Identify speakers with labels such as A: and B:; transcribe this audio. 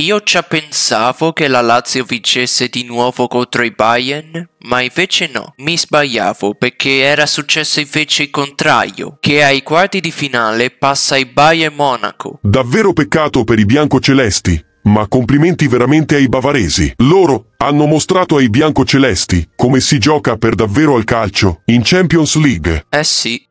A: Io già pensavo che la Lazio vincesse di nuovo contro i Bayern, ma invece no. Mi sbagliavo perché era successo invece il contrario, che ai quarti di finale passa i Bayern Monaco.
B: Davvero peccato per i biancocelesti. Ma complimenti veramente ai bavaresi. Loro hanno mostrato ai biancocelesti come si gioca per davvero al calcio in Champions League.
C: Eh sì.